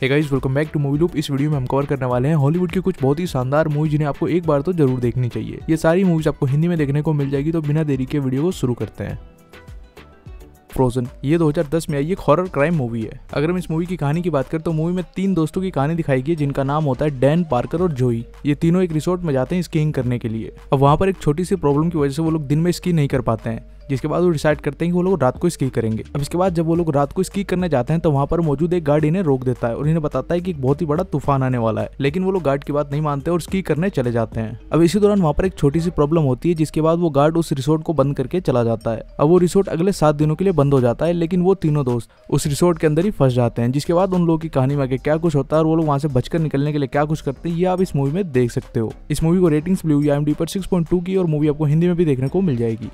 hey guys welcome back to movie loop इस video में हम कवर करने वाले हैं हॉलीवुड की कुछ बहुत ही शानदार मूवी जिन्हें आपको एक बार तो जरूर देखनी चाहिए ये सारी मूवीज आपको हिंदी में देखने को मिल जाएगी तो बिना देरी के वीडियो को शुरू करते हैं फ्रोजन ये 2010 में आई एक हॉरर क्राइम मूवी है अगर हम इस मूवी की कहानी की बात करें तो मूवी में तीन दोस्तों की कहानी दिखाई गई जिनका नाम होता है डैन पार्कर और जोई ये तीनों एक रिसोर्ट में जाते हैं स्कीइंग करने के लिए अब वहाँ पर एक छोटी सी प्रॉब्लम की वजह से वो लोग दिन में स्की नहीं कर पाते हैं जिसके बाद वो डिसाइड करते हैं कि वो लोग रात को स्की करेंगे अब इसके बाद जब वो लोग रात को स्की करने जाते हैं तो वहाँ पर मौजूद एक गार्ड इन्हें रोक देता है और इन्हें बताता है कि एक बहुत ही बड़ा तूफान आने वाला है लेकिन वो लोग गार्ड की बात नहीं मानते और स्की करने चले जाते हैं अब इसी दौरान वहाँ पर एक छोटी सी प्रॉब्लम होती है जिसके बाद वो गार्ड उस रिसोर्ट को बंद करके चला जाता है अब वो रिसोर्ट अगले सात दिनों के लिए बंद हो जाता है लेकिन वो तीनों दोस्त उस रिसोर्ट के अंदर ही फंस जाते हैं जिसके बाद उन लोगों की कहानी में आगे क्या कुछ होता है और वो लोग वहाँ से बचकर निकलने के लिए क्या कुछ करते हैं ये आप इस मूवी में देख सकते हो इस मूवी को रेटिंग्स ब्लू एम डी पर सिक्स पॉइंट टू की और मूवी आपको हिंदी में भी देखने को मिल जाएगी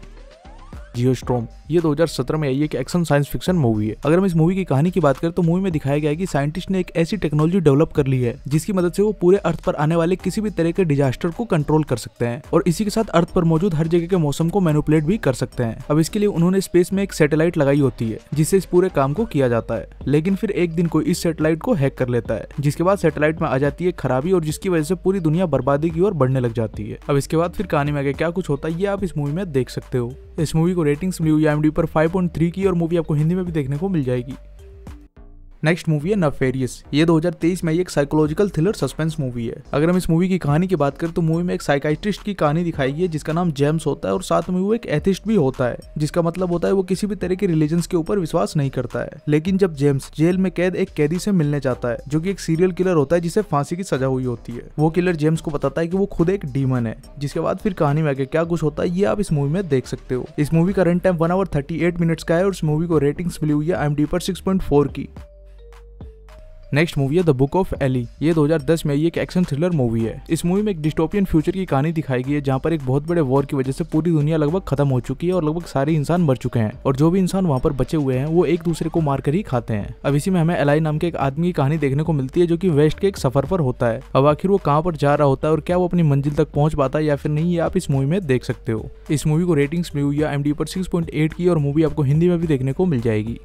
जियो स्ट्रोम ये 2017 में आई एक एक्शन साइंस फिक्शन मूवी है अगर हम इस मूवी की कहानी की बात करें तो मूवी में दिखाया गया है कि साइंटिस्ट ने एक ऐसी टेक्नोलॉजी डेवलप कर ली है जिसकी मदद से वो पूरे अर्थ पर आने वाले किसी भी तरह के डिजास्टर को कंट्रोल कर सकते हैं और इसी के साथ अर्थ पर मौजूद हर जगह के मौसम को मैनुपुलेट भी कर सकते हैं अब इसके लिए उन्होंने स्पेस में एक सैटेलाइट लगाई होती है जिससे इस पूरे काम को किया जाता है लेकिन फिर एक दिन कोई इस सैटेलाइट को हैक कर लेता है जिसके बाद सैटेलाइट में आ जाती है खराबी और जिसकी वजह से पूरी दुनिया बर्बादी की ओर बढ़ने लग जाती है अब इसके बाद फिर कहानी में आगे क्या कुछ होता है ये आप इस मूवी में देख सकते हो इस मूवी को रेटिंग्स मिली हुई एम पर 5.3 की और मूवी आपको हिंदी में भी देखने को मिल जाएगी नेक्स्ट मूवी है नफेरियस ये 2023 में एक साइकोलॉजिकल थ्रिलर सस्पेंस मूवी है अगर हम इस मूवी की कहानी की बात करें तो मूवी में एक साइकाइट्रिस्ट की कहानी दिखाई गई है जिसका नाम जेम्स होता है और साथ में वो एक एथिस्ट भी होता है जिसका मतलब होता है वो किसी भी तरह के रिलीजन के ऊपर विश्वास नहीं करता है लेकिन जब जेम्स जेल में कैद एक कैदी से मिलने जाता है जो की एक सीरियल किलर होता है जिसे फांसी की सजा हुई होती है वो किलर जेम्स को बताता है की वो खुद एक डीमन है जिसके बाद फिर कहानी में आगे क्या कुछ होता है ये आप इस मूवी में देख सकते हो इस मूवी का run time one hour thirty eight minutes का है और इस मूवी को रेटिंग्स मिली हुई है एम डी पर सिक्स पॉइंट फोर की नेक्स्ट मूवी है द बुक ऑफ एली ये 2010 में ये एक एक्शन थ्रिलर मूवी है इस मूवी में एक डिस्टोपियन फ्यूचर की कहानी दिखाई गई है जहाँ पर एक बहुत बड़े वॉर की वजह से पूरी दुनिया लगभग खत्म हो चुकी है और लगभग सारे इंसान मर चुके हैं और जो भी इंसान वहाँ पर बचे हुए हैं वो एक दूसरे को मारकर ही खाते हैं अब इसी में हमें एलाई नाम के एक आदमी की कहानी देखने को मिलती है जो की वेस्ट के एक सफर पर होता है अब आखिर वो कहाँ पर जा रहा होता है और क्या वो अपनी मंजिल तक पहुंच पाता है या फिर नहीं ये आप इस मूवी में देख सकते हो इस मूवी को रेटिंग्स मिली हुई एम पर सिक्स की और मूवी आपको हिंदी में भी देखने को मिल जाएगी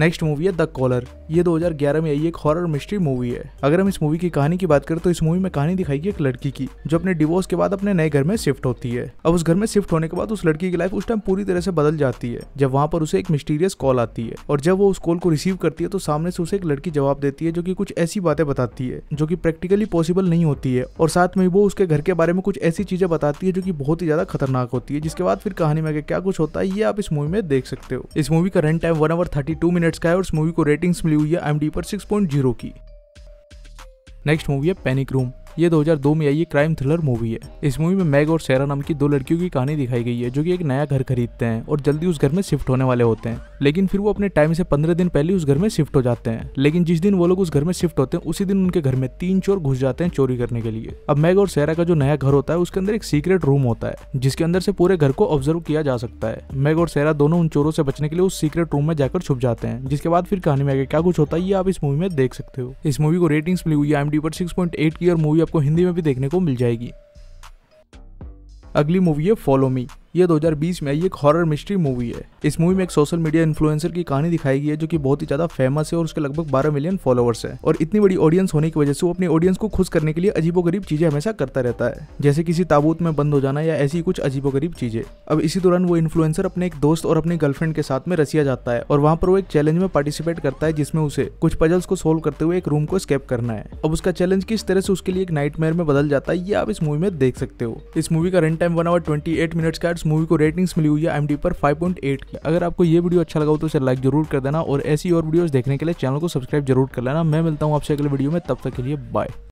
नेक्स्ट मूवी है द कॉलर ये 2011 में आई एक हॉरर मिस्ट्री मूवी है अगर हम इस मूवी की कहानी की बात करें तो इस मूवी में कहानी दिखाई गई एक लड़की की जो अपने डिवोर्स के बाद अपने नए घर में शिफ्ट होती है अब उस घर में शिफ्ट होने के बाद उस लड़की की लाइफ उस टाइम पूरी तरह से बदल जाती है जब वहाँ पर उसे एक मिस्टीरियस कॉल आती है और जब वो उस कॉल को रिसीव करती है तो सामने से उसे एक लड़की जवाब देती है जो की कुछ ऐसी बातें बताती है जो की प्रैक्टिकली पॉसिबल नहीं होती है और साथ में वो उसके घर के बारे में कुछ ऐसी चीजें बताती है जो की बहुत ही ज्यादा खतरनाक होती है जिसके बाद फिर कहानी में क्या कुछ होता है ये आप इस मूवी में देख सकते हो इस मूवी का run time one hour thirty minutes का है और इस मूवी को रेटिंग्स मिली हुई है एम पर सिक्स पॉइंट जीरो की नेक्स्ट मूवी है पैनिक रूम ये 2002 में आई क्राइम थ्रिलर मूवी है इस मूवी में मैग और सेरा नाम की दो लड़कियों की कहानी दिखाई गई है जो कि एक नया घर खरीदते हैं और जल्दी उस घर में शिफ्ट होने वाले होते हैं लेकिन फिर वो अपने टाइम से पंद्रह दिन पहले उस घर में शिफ्ट हो जाते हैं लेकिन जिस दिन वो लोग उस घर में शिफ्ट होते हैं उसी दिन उनके घर में तीन चोर घुस जाते हैं चोरी करने के लिए अब मैग और सेरा का जो नया घर होता है उसके अंदर एक सीक्रेट रूम होता है जिसके अंदर से पूरे घर को ऑब्जर्व किया जा सकता है मैग और सेरा दोनों उन चोरों से बचने के लिए उस सीक्रेट रूम में जाकर छुप जाते हैं जिसके बाद फिर कहानी में आगे क्या कुछ होता है ये आप इस मूवी में देख सकते हो इस मूवी को रेटिंग्स मिली हुई है एमडी पर सिक्स पॉइंट एट की और मूवी आपको हिंदी में भी देखने को मिल जाएगी अगली मूवी है फॉलो मी ये 2020 में आई एक हॉरर मिस्ट्री मूवी है इस मूवी में एक सोशल मीडिया इन्फ्लुएंसर की कहानी दिखाई गई है जो कि बहुत ही ज्यादा फेमस है और उसके लगभग 12 मिलियन फॉलोअर्स है और इतनी बड़ी ऑडियंस होने की वजह से वो अपनी ऑडियंस को खुश करने के लिए अजीबो चीजें हमेशा करता रहता है जैसे किसी ताबूत में बंद हो जाना या ऐसी कुछ अजीबो चीजें अब इसी दौरान वो इन्फ्लुएंसर अपने एक दोस्त और अपनी गर्लफ्रेंड के साथ में रसिया जाता है और वहाँ पर वो एक चैलेंज में पार्टिसिपेट करता है जिसमें उसे कुछ पजल्स को सोल्व करते हुए एक रूम को स्केप करना है अब उसका चैलेंज किस तरह से उसके लिए एक नाइट में बदल जाता है ये आप इस मूवी में देख सकते हो इस मूवी का run time one hour twenty minutes का मूवी को रेटिंग्स मिली हुई है एम पर 5.8 की अगर आपको ये वीडियो अच्छा लगा हो तो इसे लाइक जरूर कर देना और ऐसी और वीडियोस देखने के लिए चैनल को सब्सक्राइब जरूर कर लेना मैं मिलता हूँ आपसे अगले वीडियो में तब तक के लिए बाय